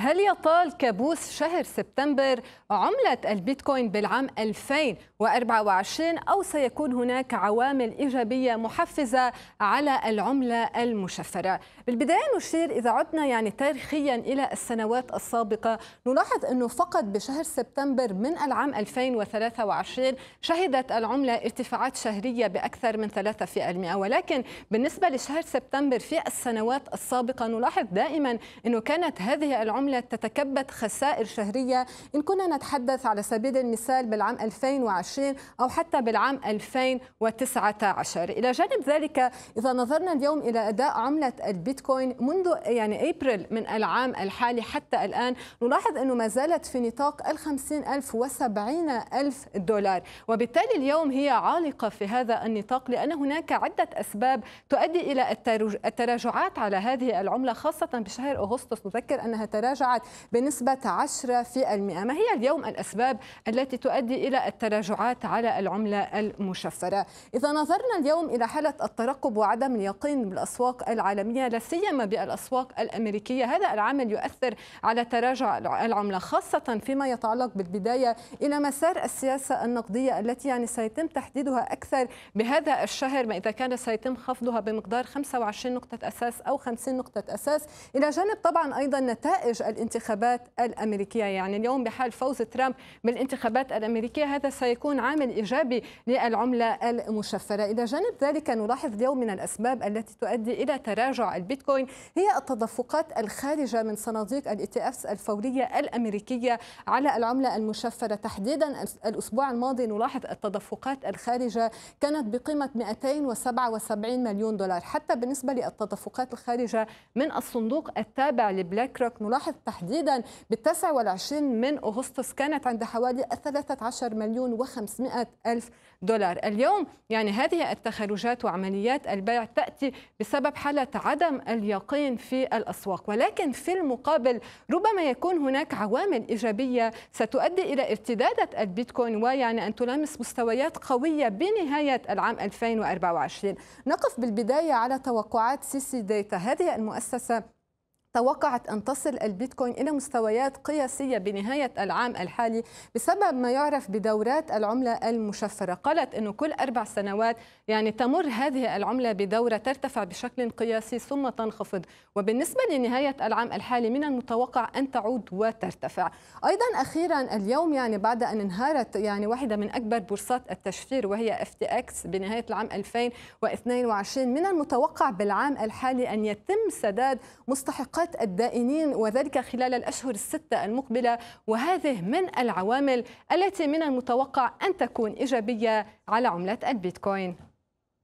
هل يطال كابوس شهر سبتمبر عملة البيتكوين بالعام 2024 أو سيكون هناك عوامل إيجابية محفزة على العملة المشفرة؟ بالبداية نشير إذا عدنا يعني تاريخيا إلى السنوات السابقة نلاحظ أنه فقط بشهر سبتمبر من العام 2023 شهدت العملة ارتفاعات شهرية بأكثر من 3% ولكن بالنسبة لشهر سبتمبر في السنوات السابقة نلاحظ دائما أنه كانت هذه العملة العملة تتكبد خسائر شهرية إن كنا نتحدث على سبيل المثال بالعام 2020 أو حتى بالعام 2019 إلى جانب ذلك إذا نظرنا اليوم إلى أداء عملة البيتكوين منذ يعني أبريل من العام الحالي حتى الآن نلاحظ أنه ما زالت في نطاق ال 50 ألف و 70 ألف دولار وبالتالي اليوم هي عالقة في هذا النطاق لأن هناك عدة أسباب تؤدي إلى التراجعات على هذه العملة خاصة بشهر أغسطس نذكر أنها تراجعت تراجعت بنسبة 10% ما هي اليوم الأسباب التي تؤدي إلى التراجعات على العملة المشفرة إذا نظرنا اليوم إلى حالة الترقب وعدم اليقين بالأسواق العالمية لا سيما بالأسواق الأمريكية هذا العامل يؤثر على تراجع العملة خاصة فيما يتعلق بالبداية إلى مسار السياسة النقدية التي يعني سيتم تحديدها أكثر بهذا الشهر ما إذا كان سيتم خفضها بمقدار 25 نقطة أساس أو 50 نقطة أساس إلى جانب طبعا أيضا نتائج الانتخابات الامريكيه يعني اليوم بحال فوز ترامب بالانتخابات الامريكيه هذا سيكون عامل ايجابي للعمله المشفره الى جانب ذلك نلاحظ اليوم من الاسباب التي تؤدي الى تراجع البيتكوين هي التدفقات الخارجه من صناديق الاي تي افس الفوريه الامريكيه على العمله المشفره تحديدا الاسبوع الماضي نلاحظ التدفقات الخارجه كانت بقيمه 277 مليون دولار حتى بالنسبه للتدفقات الخارجه من الصندوق التابع لبلاك روك نلاحظ مصر تحديدا بال والعشرين من أغسطس كانت عند حوالي 13 مليون و500 ألف دولار اليوم يعني هذه التخرجات وعمليات البيع تأتي بسبب حالة عدم اليقين في الأسواق ولكن في المقابل ربما يكون هناك عوامل إيجابية ستؤدي إلى ارتدادة البيتكوين ويعني أن تلامس مستويات قوية بنهاية العام 2024 نقف بالبداية على توقعات سيسي ديتا هذه المؤسسة توقعت أن تصل البيتكوين إلى مستويات قياسية بنهاية العام الحالي بسبب ما يعرف بدورات العملة المشفرة قالت أنه كل أربع سنوات يعني تمر هذه العملة بدورة ترتفع بشكل قياسي ثم تنخفض وبالنسبة لنهاية العام الحالي من المتوقع أن تعود وترتفع أيضا أخيرا اليوم يعني بعد أن انهارت يعني واحدة من أكبر بورصات التشفير وهي FTX بنهاية العام 2022 من المتوقع بالعام الحالي أن يتم سداد مستحقات حقوقات الدائنين وذلك خلال الأشهر الستة المقبلة وهذه من العوامل التي من المتوقع أن تكون إيجابية على عملة البيتكوين